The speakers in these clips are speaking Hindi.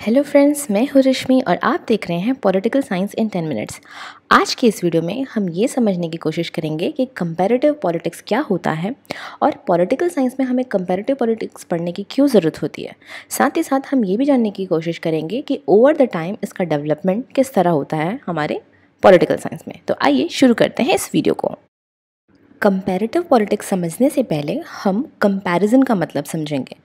हेलो फ्रेंड्स मैं हूँ रश्मि और आप देख रहे हैं political science in ten minutes आज के इस वीडियो में हम ये समझने की कोशिश करेंगे कि कंपैरेटिव पॉलिटिक्स क्या होता है और पॉलिटिकल साइंस में हमें कंपैरेटिव पॉलिटिक्स पढ़ने की क्यों ज़रूरत होती है साथ ही साथ हम ये भी जानने की कोशिश करेंगे कि ओवर द टाइम इसका डेवलपमेंट किस तरह होता है हमारे पॉलिटिकल साइंस में तो आइए शुरू करते हैं इस वीडियो को कंपैरेटिव पॉलिटिक्स समझने से पहले हम कंपैरिजन का मतलब समझेंगे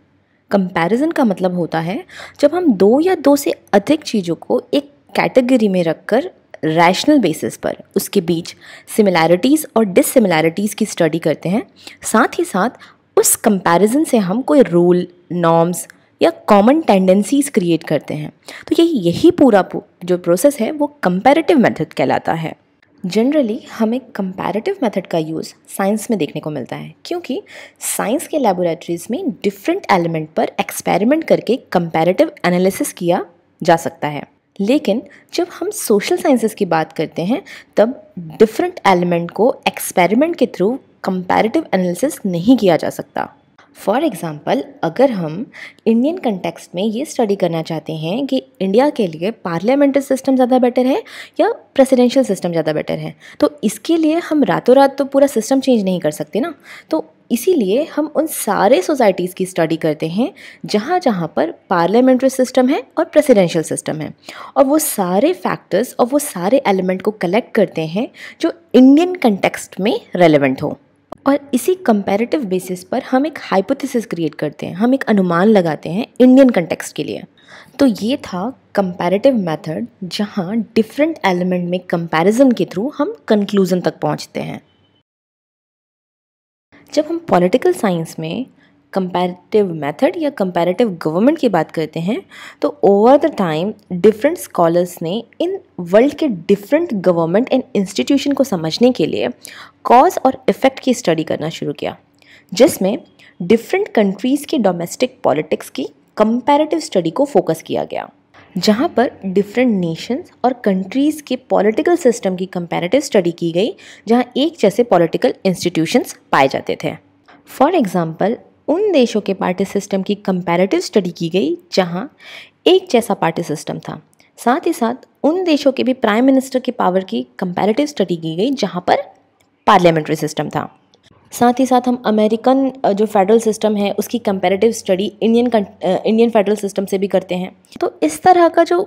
कंपैरिजन का मतलब होता है जब हम दो या दो से अधिक चीज़ों को एक कैटेगरी में रखकर रैशनल बेसिस पर उसके बीच सिमिलैरिटीज़ और डिसिमिलैरिटीज़ की स्टडी करते हैं साथ ही साथ उस कंपैरिजन से हम कोई रूल नॉर्म्स या कॉमन टेंडेंसीज क्रिएट करते हैं तो यही यही पूरा जो प्रोसेस है वो कंपैरेटिव मेथड कहलाता है जनरली हमें कंपैरेटिव मेथड का यूज़ साइंस में देखने को मिलता है क्योंकि साइंस के लेबोरेटरीज में डिफरेंट एलिमेंट पर एक्सपेरिमेंट करके कंपैरेटिव एनालिसिस किया जा सकता है लेकिन जब हम सोशल साइंसेस की बात करते हैं तब डिफरेंट एलिमेंट को एक्सपेरिमेंट के थ्रू कंपैरेटिव एनालिसिस नहीं किया जा सकता फॉर एग्ज़ाम्पल अगर हम इंडियन कंटेक्स्ट में ये स्टडी करना चाहते हैं कि इंडिया के लिए पार्लियामेंट्री सिस्टम ज़्यादा बेटर है या प्रेसिडेंशियल सिस्टम ज़्यादा बेटर है तो इसके लिए हम रातों रात तो पूरा सिस्टम चेंज नहीं कर सकते ना तो इसीलिए हम उन सारे सोसाइटीज़ की स्टडी करते हैं जहाँ जहाँ पर पार्लियामेंट्री सिस्टम है और प्रेसिडेंशियल सिस्टम है और वो सारे फैक्टर्स और वो सारे एलिमेंट को कलेक्ट करते हैं जो इंडियन कंटेक्स्ट में रेलिवेंट हो और इसी कंपैरेटिव बेसिस पर हम एक हाइपोथेसिस क्रिएट करते हैं हम एक अनुमान लगाते हैं इंडियन कंटेक्स्ट के लिए तो ये था कंपैरेटिव मेथड जहाँ डिफरेंट एलिमेंट में कंपैरिजन के थ्रू हम कंक्लूज़न तक पहुँचते हैं जब हम पॉलिटिकल साइंस में कंपैरेटिव मेथड या कंपैरेटिव गवर्नमेंट की बात करते हैं तो over the time different scholars ने इन वर्ल्ड के डिफरेंट गवर्नमेंट एंड इंस्टीट्यूशन को समझने के लिए कॉज और इफ़ेक्ट की स्टडी करना शुरू किया जिसमें डिफरेंट कंट्रीज़ के डोमेस्टिक पॉलिटिक्स की कंपैरेटिव स्टडी को फोकस किया गया जहाँ पर डिफरेंट नेशंस और कंट्रीज़ के पॉलिटिकल सिस्टम की कंपैरेटिव स्टडी की गई जहाँ एक जैसे पॉलिटिकल इंस्टीट्यूशंस पाए जाते थे फॉर एग्ज़ाम्पल उन देशों के पार्टी सिस्टम की कंपैरेटिव स्टडी की गई जहां एक जैसा पार्टी सिस्टम था साथ ही साथ उन देशों के भी प्राइम मिनिस्टर की पावर की कंपैरेटिव स्टडी की गई जहां पर पार्लियामेंट्री सिस्टम था साथ ही साथ हम अमेरिकन जो फेडरल सिस्टम है उसकी comparative study Indian Indian federal system से भी करते हैं तो इस तरह का जो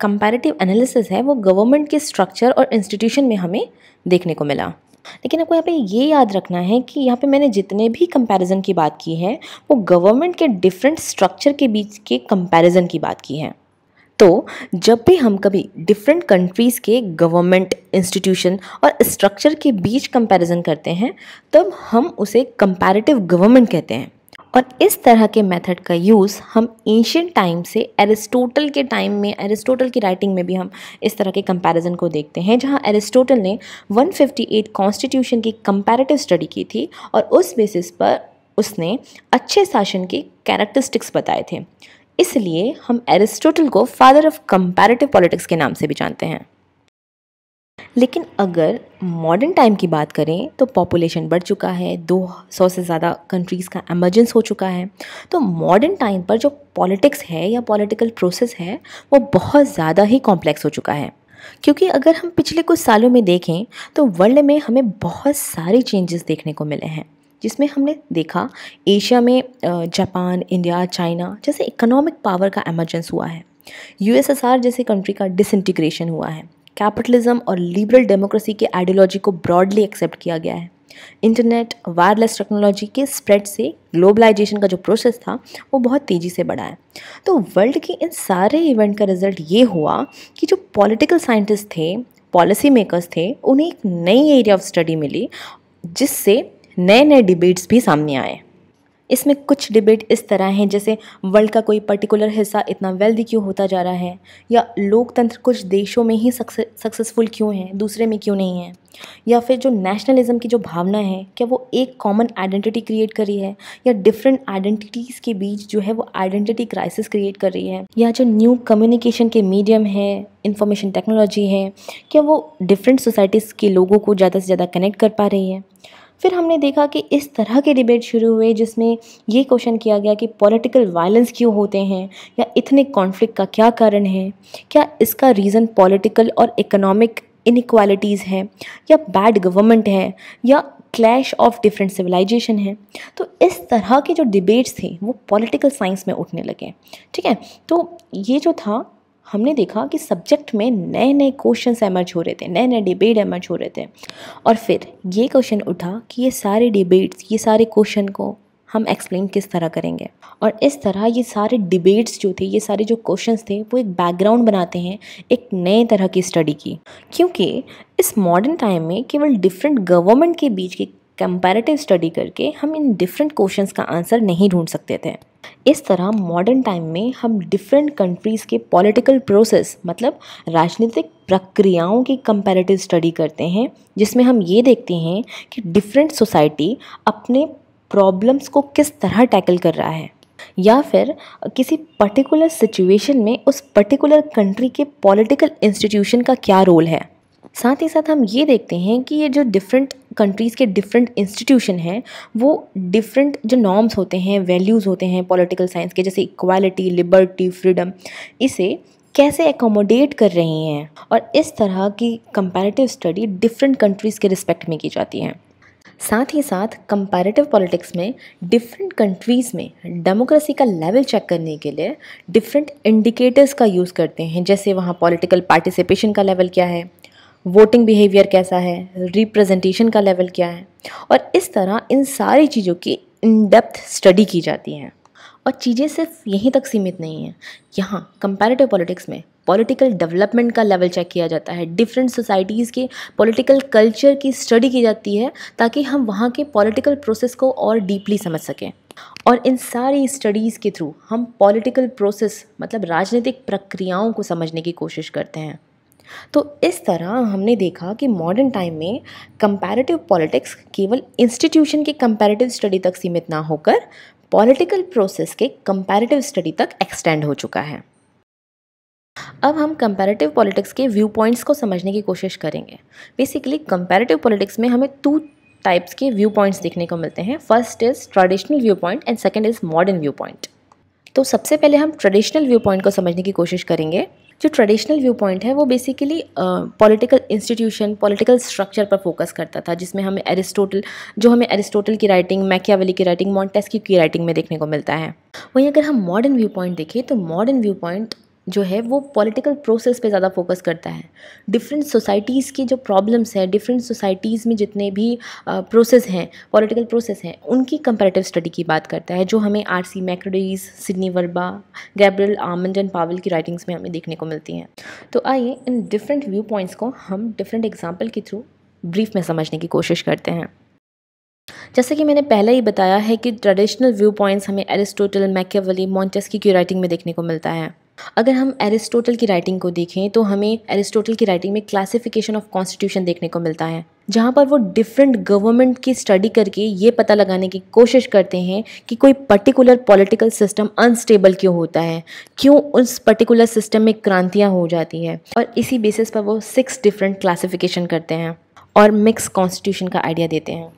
कंपैरेटिव एनालिसिस है वो गवर्नमेंट के स्ट्रक्चर और इंस्टीट्यूशन में हमें देखने को मिला लेकिन आपको यहाँ पे ये याद रखना है कि यहाँ पे मैंने जितने भी कंपैरिजन की बात की है वो गवर्नमेंट के डिफरेंट स्ट्रक्चर के बीच के कंपैरिजन की बात की है तो जब भी हम कभी डिफरेंट कंट्रीज़ के गवर्नमेंट इंस्टीट्यूशन और स्ट्रक्चर के बीच कंपैरिजन करते हैं तब हम उसे कंपैरेटिव गवर्नमेंट कहते हैं और इस तरह के मेथड का यूज़ हम एशियंट टाइम से एरिस्टोटल के टाइम में एरिस्टोटल की राइटिंग में भी हम इस तरह के कंपैरिजन को देखते हैं जहां एरिस्टोटल ने 158 कॉन्स्टिट्यूशन की कंपैरेटिव स्टडी की थी और उस बेसिस पर उसने अच्छे शासन के कैरेक्टरिस्टिक्स बताए थे इसलिए हम एरिस्टोटल को फादर ऑफ कंपैरेटिव पॉलिटिक्स के नाम से भी जानते हैं लेकिन अगर मॉडर्न टाइम की बात करें तो पॉपुलेशन बढ़ चुका है 200 से ज़्यादा कंट्रीज़ का एमरजेंस हो चुका है तो मॉडर्न टाइम पर जो पॉलिटिक्स है या पॉलिटिकल प्रोसेस है वो बहुत ज़्यादा ही कॉम्प्लेक्स हो चुका है क्योंकि अगर हम पिछले कुछ सालों में देखें तो वर्ल्ड में हमें बहुत सारे चेंजेस देखने को मिले हैं जिसमें हमने देखा एशिया में जापान इंडिया चाइना जैसे इकोनॉमिक पावर का एमरजेंस हुआ है यूएसएसआर जैसे कंट्री का डिसइंटीग्रेशन हुआ है कैपिटलिज्म और लिबरल डेमोक्रेसी के आइडियोलॉजी को ब्रॉडली एक्सेप्ट किया गया है इंटरनेट वायरलेस टेक्नोलॉजी के स्प्रेड से ग्लोबलाइजेशन का जो प्रोसेस था वो बहुत तेज़ी से बढ़ा है तो वर्ल्ड के इन सारे इवेंट का रिजल्ट ये हुआ कि जो पॉलिटिकल साइंटिस्ट थे पॉलिसी मेकर्स थे उन्हें एक नई एरिया ऑफ स्टडी मिली जिससे नए नए डिबेट्स भी सामने आए इसमें कुछ डिबेट इस तरह हैं जैसे वर्ल्ड का कोई पर्टिकुलर हिस्सा इतना वेल्दी क्यों होता जा रहा है या लोकतंत्र कुछ देशों में ही सक्सेसफुल क्यों है दूसरे में क्यों नहीं है या फिर जो नेशनलिज्म की जो भावना है क्या वो एक कॉमन आइडेंटिटी क्रिएट कर रही है या डिफरेंट आइडेंटिटीज़ के बीच जो है वो आइडेंटिटी क्राइसिस क्रिएट कर रही है या जो न्यू कम्युनिकेशन के मीडियम है इंफॉर्मेशन टेक्नोलॉजी है क्या वो डिफरेंट सोसाइटीज़ के लोगों को ज़्यादा से ज़्यादा कनेक्ट कर पा रही है फिर हमने देखा कि इस तरह के डिबेट शुरू हुए जिसमें ये क्वेश्चन किया गया कि पॉलिटिकल वायलेंस क्यों होते हैं या इतने कॉन्फ्लिक्ट का क्या कारण है क्या इसका रीज़न पॉलिटिकल और इकोनॉमिक इनक्वालिटीज़ हैं या बैड गवर्नमेंट है या क्लैश ऑफ डिफरेंट सिविलाइजेशन है तो इस तरह के जो डिबेट्स थे वो पॉलिटिकल साइंस में उठने लगे ठीक है तो ये जो था हमने देखा कि सब्जेक्ट में नए नए क्वेश्चन एमर्ज हो रहे थे नए नए डिबेट एमर्ज हो रहे थे और फिर ये क्वेश्चन उठा कि ये सारे डिबेट्स ये सारे क्वेश्चन को हम एक्सप्लेन किस तरह करेंगे और इस तरह ये सारे डिबेट्स जो थे ये सारे जो क्वेश्चंस थे वो एक बैकग्राउंड बनाते हैं एक नए तरह की स्टडी की क्योंकि इस मॉडर्न टाइम में केवल डिफरेंट गवर्नमेंट के बीच के कंपैरेटिव स्टडी करके हम इन डिफरेंट क्वेश्चंस का आंसर नहीं ढूंढ सकते थे इस तरह मॉडर्न टाइम में हम डिफरेंट कंट्रीज़ के पॉलिटिकल प्रोसेस मतलब राजनीतिक प्रक्रियाओं की कंपैरेटिव स्टडी करते हैं जिसमें हम ये देखते हैं कि डिफरेंट सोसाइटी अपने प्रॉब्लम्स को किस तरह टैकल कर रहा है या फिर किसी पर्टिकुलर सिचुएशन में उस पर्टिकुलर कंट्री के पॉलिटिकल इंस्टीट्यूशन का क्या रोल है साथ ही साथ हम ये देखते हैं कि ये जो डिफरेंट कंट्रीज़ के डिफरेंट इंस्टीट्यूशन हैं वो डिफरेंट जो नॉर्म्स होते हैं वैल्यूज़ होते हैं पॉलिटिकल साइंस के जैसे इक्वालिटी लिबर्टी फ्रीडम इसे कैसे एकोमोडेट कर रही हैं और इस तरह की कंपैरेटिव स्टडी डिफरेंट कंट्रीज़ के रिस्पेक्ट में की जाती है साथ ही साथ कंपैरेटिव पॉलिटिक्स में डिफरेंट कंट्रीज़ में डेमोक्रेसी का लेवल चेक करने के लिए डिफरेंट इंडिकेटर्स का यूज़ करते हैं जैसे वहाँ पॉलिटिकल पार्टिसिपेशन का लेवल क्या है वोटिंग बिहेवियर कैसा है रिप्रेजेंटेशन का लेवल क्या है और इस तरह इन सारी चीज़ों की इन डेप्थ स्टडी की जाती है और चीज़ें सिर्फ यहीं तक सीमित नहीं हैं यहाँ कंपैरेटिव पॉलिटिक्स में पॉलिटिकल डेवलपमेंट का लेवल चेक किया जाता है डिफरेंट सोसाइटीज़ के पॉलिटिकल कल्चर की स्टडी की जाती है ताकि हम वहाँ के पॉलिटिकल प्रोसेस को और डीपली समझ सकें और इन सारी स्टडीज़ के थ्रू हम पॉलिटिकल प्रोसेस मतलब राजनीतिक प्रक्रियाओं को समझने की कोशिश करते हैं तो इस तरह हमने देखा कि मॉडर्न टाइम में कंपैरेटिव पॉलिटिक्स केवल इंस्टीट्यूशन के कंपैरेटिव स्टडी तक सीमित ना होकर पॉलिटिकल प्रोसेस के कंपैरेटिव स्टडी तक एक्सटेंड हो चुका है अब हम कंपैरेटिव पॉलिटिक्स के व्यू पॉइंट्स को समझने की कोशिश करेंगे बेसिकली कंपैरेटिव पॉलिटिक्स में हमें टू टाइप्स के व्यू पॉइंट्स देखने को मिलते हैं first is traditional view point and second is modern view point तो सबसे पहले हम ट्रेडिशनल व्यू पॉइंट को समझने की कोशिश करेंगे जो ट्रेडिशनल व्यू पॉइंट है वो basically political institution political structure पर फोकस करता था जिसमें हमें एरिस्टोटल जो हमें एरिस्टोटल की राइटिंग मैकियावेली की राइटिंग मॉन्टेस्क्यू की राइटिंग में देखने को मिलता है वहीं अगर हम मॉडर्न व्यू पॉइंट देखें तो मॉडर्न व्यू पॉइंट जो है वो पॉलिटिकल प्रोसेस पे ज़्यादा फोकस करता है डिफरेंट सोसाइटीज़ की जो प्रॉब्लम्स हैं डिफरेंट सोसाइटीज़ में जितने भी प्रोसेस हैं पॉलिटिकल प्रोसेस हैं उनकी कंपेरेटिव स्टडी की बात करता है जो हमें R C Macridis Sidney Verba Gabriel Almond and Powell की राइटिंग्स में हमें देखने को मिलती हैं तो आइए इन डिफरेंट व्यू पॉइंट्स को हम डिफरेंट एग्जाम्पल के थ्रू ब्रीफ में समझने की कोशिश करते हैं जैसे कि मैंने पहले ही बताया है कि ट्रेडिशनल व्यू पॉइंट्स हमें एरिस्टोटल मैकेवली मॉन्टेस्की की राइटिंग में देखने को मिलता है अगर हम एरिस्टोटल की राइटिंग को देखें तो हमें एरिस्टोटल की राइटिंग में क्लासिफिकेशन ऑफ कॉन्स्टिट्यूशन देखने को मिलता है जहाँ पर वो डिफरेंट गवर्नमेंट की स्टडी करके ये पता लगाने की कोशिश करते हैं कि कोई पर्टिकुलर पॉलिटिकल सिस्टम अनस्टेबल क्यों होता है क्यों उस पर्टिकुलर सिस्टम में क्रांतियाँ हो जाती है और इसी बेसिस पर वो सिक्स डिफरेंट क्लासिफिकेशन करते हैं और मिक्स कॉन्स्टिट्यूशन का आइडिया देते हैं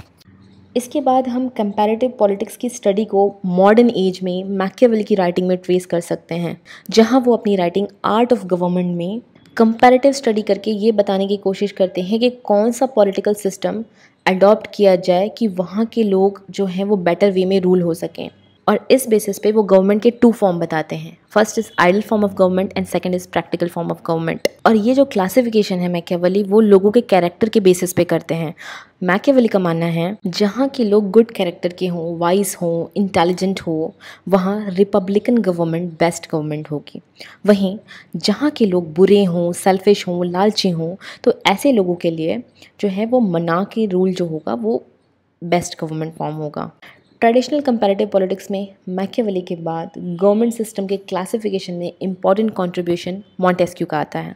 इसके बाद हम कंपैरेटिव पॉलिटिक्स की स्टडी को मॉडर्न एज में मैकेवल की राइटिंग में ट्रेस कर सकते हैं जहां वो अपनी राइटिंग आर्ट ऑफ गवर्नमेंट में कंपैरेटिव स्टडी करके ये बताने की कोशिश करते हैं कि कौन सा पॉलिटिकल सिस्टम अडॉप्ट किया जाए कि वहाँ के लोग जो हैं वो बेटर वे में रूल हो सकें और इस बेसिस पे वो गवर्नमेंट के टू फॉर्म बताते हैं first is ideal form of government and second is practical form of government और ये जो क्लासिफिकेशन है मैकेवली वो लोगों के कैरेक्टर के बेसिस पे करते हैं मैकेवली का मानना है जहाँ के लोग गुड कैरेक्टर के हों वाइज हों इंटेलिजेंट हो वहाँ रिपब्लिकन गवर्नमेंट बेस्ट गवर्नमेंट होगी वहीं जहाँ के लोग बुरे हों सेल्फिश हों लालची हों तो ऐसे लोगों के लिए जो है वो मना के रूल जो होगा वो बेस्ट गवर्नमेंट फॉर्म होगा ट्रेडिशनल कंपेरेटिव पॉलिटिक्स में मैकेवली के बाद गवर्नमेंट सिस्टम के क्लासिफिकेशन में इंपॉर्टेंट कॉन्ट्रीब्यूशन मॉन्टेस्क्यू का आता है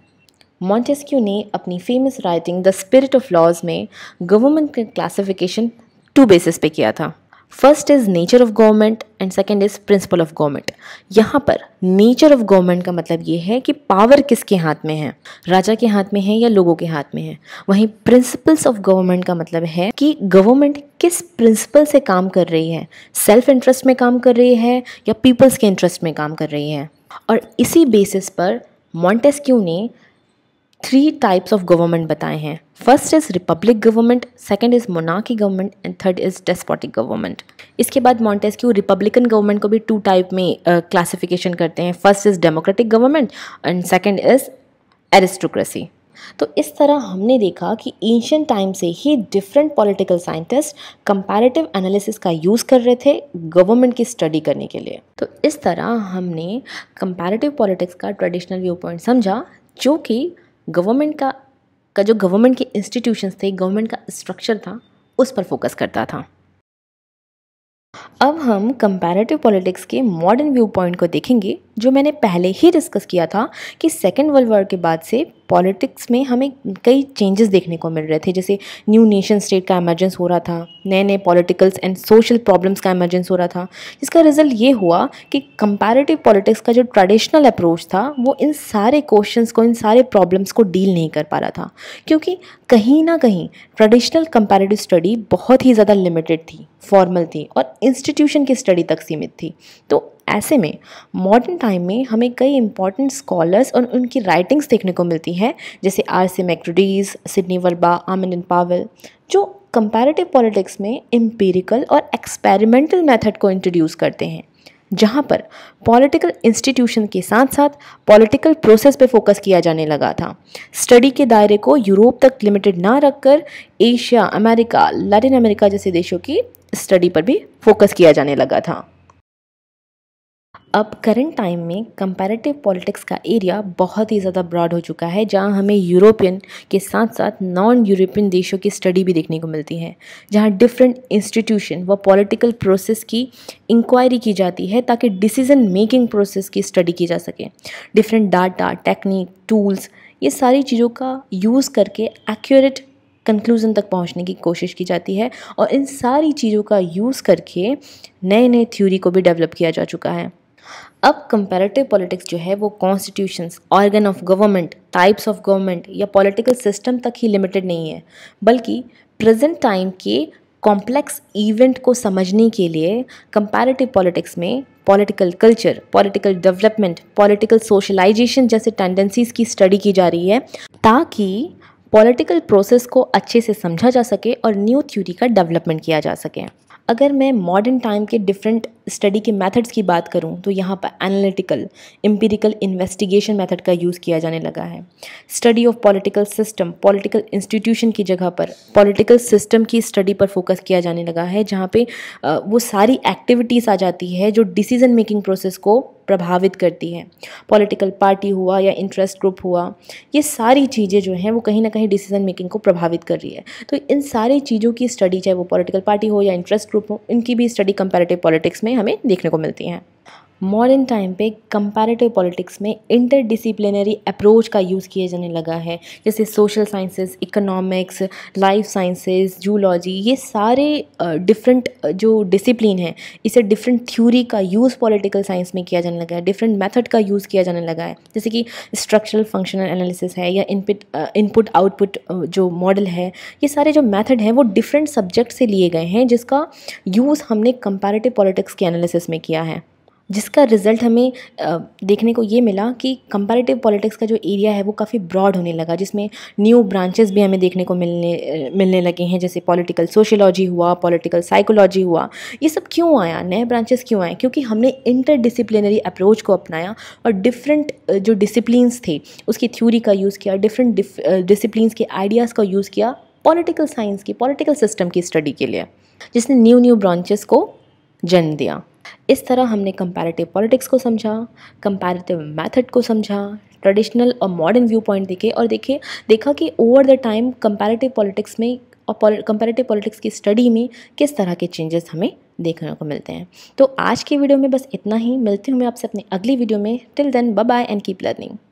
मॉन्टेस्क्यू ने अपनी famous writing the spirit of laws में गवर्नमेंट का क्लासिफिकेशन टू बेसिस पे किया था first is nature of government and second is principle of government यहाँ पर नेचर ऑफ गवर्नमेंट का मतलब ये है कि पावर किसके हाथ में है राजा के हाथ में है या लोगों के हाथ में है वहीं प्रिंसिपल्स ऑफ गवर्नमेंट का मतलब है कि गवर्नमेंट किस प्रिंसिपल से काम कर रही है सेल्फ इंटरेस्ट में काम कर रही है या पीपल्स के इंटरेस्ट में काम कर रही है और इसी बेसिस पर मॉन्टेस्क्यू ने थ्री टाइप्स ऑफ गवर्नमेंट बताए हैं first is republic government second is मोनाकी government and third is despotic government इसके बाद मॉन्टेस्क्यू रिपब्लिकन गवर्नमेंट को भी टू टाइप में क्लासिफिकेशन uh, करते हैं first is democratic government and second is aristocracy तो इस तरह हमने देखा कि एशियन टाइम से ही different political scientist comparative analysis का यूज़ कर रहे थे गवर्नमेंट की स्टडी करने के लिए तो इस तरह हमने कंपैरेटिव पॉलिटिक्स का ट्रेडिशनल व्यू पॉइंट समझा जो कि गवर्नमेंट का का जो गवर्नमेंट के इंस्टीट्यूशंस थे गवर्नमेंट का स्ट्रक्चर था उस पर फोकस करता था अब हम कंपैरेटिव पॉलिटिक्स के मॉडर्न व्यू पॉइंट को देखेंगे जो मैंने पहले ही डिस्कस किया था कि सेकेंड वर्ल्ड वॉर के बाद से पॉलिटिक्स में हमें कई चेंजेस देखने को मिल रहे थे जैसे न्यू नेशन स्टेट का एमरजेंस हो रहा था नए नए पॉलिटिकल्स एंड सोशल प्रॉब्लम्स का एमरजेंस हो रहा था जिसका रिजल्ट ये हुआ कि कंपैरेटिव पॉलिटिक्स का जो ट्रेडिशनल अप्रोच था वो इन सारे क्वेश्चन को इन सारे प्रॉब्लम्स को डील नहीं कर पा रहा था क्योंकि कहीं ना कहीं ट्रेडिशनल कंपेरेटिव स्टडी बहुत ही ज़्यादा लिमिटेड थी फॉर्मल थी और इंस्टीट्यूशन की स्टडी तक सीमित थी तो ऐसे में मॉडर्न टाइम में हमें कई इंपॉर्टेंट स्कॉलर्स और उनकी राइटिंग्स देखने को मिलती हैं जैसे R C Macridis Sidney Verba आमिन पावल जो कंपैरेटिव पॉलिटिक्स में एम्पेरिकल और एक्सपेरिमेंटल मेथड को इंट्रोड्यूस करते हैं जहाँ पर पॉलिटिकल इंस्टीट्यूशन के साथ साथ पॉलिटिकल प्रोसेस पे फोकस किया जाने लगा था स्टडी के दायरे को यूरोप तक लिमिटेड ना रखकर एशिया अमेरिका लैटिन अमेरिका जैसे देशों की स्टडी पर भी फोकस किया जाने लगा था अब करंट टाइम में कंपैरेटिव पॉलिटिक्स का एरिया बहुत ही ज़्यादा ब्रॉड हो चुका है जहां हमें यूरोपियन के साथ साथ नॉन यूरोपियन देशों की स्टडी भी देखने को मिलती है जहां डिफरेंट इंस्टीट्यूशन व पॉलिटिकल प्रोसेस की इंक्वायरी की जाती है ताकि डिसीजन मेकिंग प्रोसेस की स्टडी की जा सके डिफरेंट डाटा टेक्निक टूल्स ये सारी चीज़ों का यूज़ करके एक्यूरेट कंक्लूज़न तक पहुंचने की कोशिश की जाती है और इन सारी चीज़ों का यूज़ करके नए नए थ्योरी को भी डेवलप किया जा चुका है अब कंपैरेटिव पॉलिटिक्स जो है वो constitutions organ of government types of government या पॉलिटिकल सिस्टम तक ही लिमिटेड नहीं है बल्कि प्रेजेंट टाइम के कॉम्प्लेक्स इवेंट को समझने के लिए कंपैरेटिव पॉलिटिक्स में political culture political development political socialisation जैसे टेंडेंसीज की स्टडी की जा रही है ताकि पॉलिटिकल प्रोसेस को अच्छे से समझा जा सके और न्यू थ्योरी का डेवलपमेंट किया जा सके अगर मैं मॉडर्न टाइम के डिफरेंट स्टडी के मेथड्स की बात करूं तो यहाँ पर एनालिटिकल एम्पिरिकल इन्वेस्टिगेशन मेथड का यूज़ किया जाने लगा है study of political system political institution की जगह पर पॉलिटिकल सिस्टम की स्टडी पर फोकस किया जाने लगा है जहाँ पे वो सारी एक्टिविटीज़ आ जाती है जो डिसीज़न मेकिंग प्रोसेस को प्रभावित करती है पॉलिटिकल पार्टी हुआ या इंटरेस्ट ग्रुप हुआ ये सारी चीज़ें जो हैं वो कहीं ना कहीं डिसीजन मेकिंग को प्रभावित कर रही है तो इन सारी चीज़ों की स्टडी चाहे वो पॉलिटिकल पार्टी हो या इंटरेस्ट ग्रुप हो इनकी भी स्टडी कंपेरेटिव पॉलिटिक्स में हमें देखने को मिलती हैं मॉडर्न टाइम पे कंपैरेटिव पॉलिटिक्स में इंटर डिसिप्लिनरी अप्रोच का यूज़ किए जाने लगा है जैसे social sciences economics life sciences zoology ये सारे डिफरेंट uh, जो डिसिप्लिन है इसे डिफरेंट थ्योरी का यूज़ पॉलिटिकल साइंस में किया जाने लगा है डिफरेंट मेथड का यूज़ किया जाने लगा है जैसे कि स्ट्रक्चरल फंक्शनल एनालिसिस है या इनपुट इनपुट आउटपुट जो मॉडल है ये सारे जो मैथड हैं वो डिफरेंट सब्जेक्ट से लिए गए हैं जिसका यूज़ हमने कंपैरेटिव पॉलिटिक्स के एनालिसिस में किया है जिसका रिज़ल्ट हमें देखने को ये मिला कि कंपैरेटिव पॉलिटिक्स का जो एरिया है वो काफ़ी ब्रॉड होने लगा जिसमें न्यू ब्रांचेस भी हमें देखने को मिलने मिलने लगे हैं जैसे पॉलिटिकल सोशियोलॉजी हुआ पॉलिटिकल साइकोलॉजी हुआ ये सब क्यों आया नए ब्रांचेस क्यों आए क्योंकि हमने इंटरडिसिप्लिनरी अप्रोच को अपनाया और डिफरेंट जो डिसिप्लिनस थे उसकी थ्यूरी का यूज़ किया डिफरेंट डिसिप्लिनस के आइडियाज़ का यूज़ किया पॉलिटिकल साइंस की पॉलिटिकल सिस्टम की स्टडी के लिए जिसने न्यू न्यू ब्रांचेस को जन्म दिया इस तरह हमने कंपैरेटिव पॉलिटिक्स को समझा कंपैरेटिव मेथड को समझा ट्रेडिशनल और मॉडर्न व्यू पॉइंट देखे और देखे देखा कि over the time comparative politics में और कंपैरेटिव पॉलिटिक्स की स्टडी में किस तरह के चेंजेस हमें देखने को मिलते हैं तो आज के वीडियो में बस इतना ही मिलती हूँ मैं आपसे अपने अगली वीडियो में till then bye and keep learning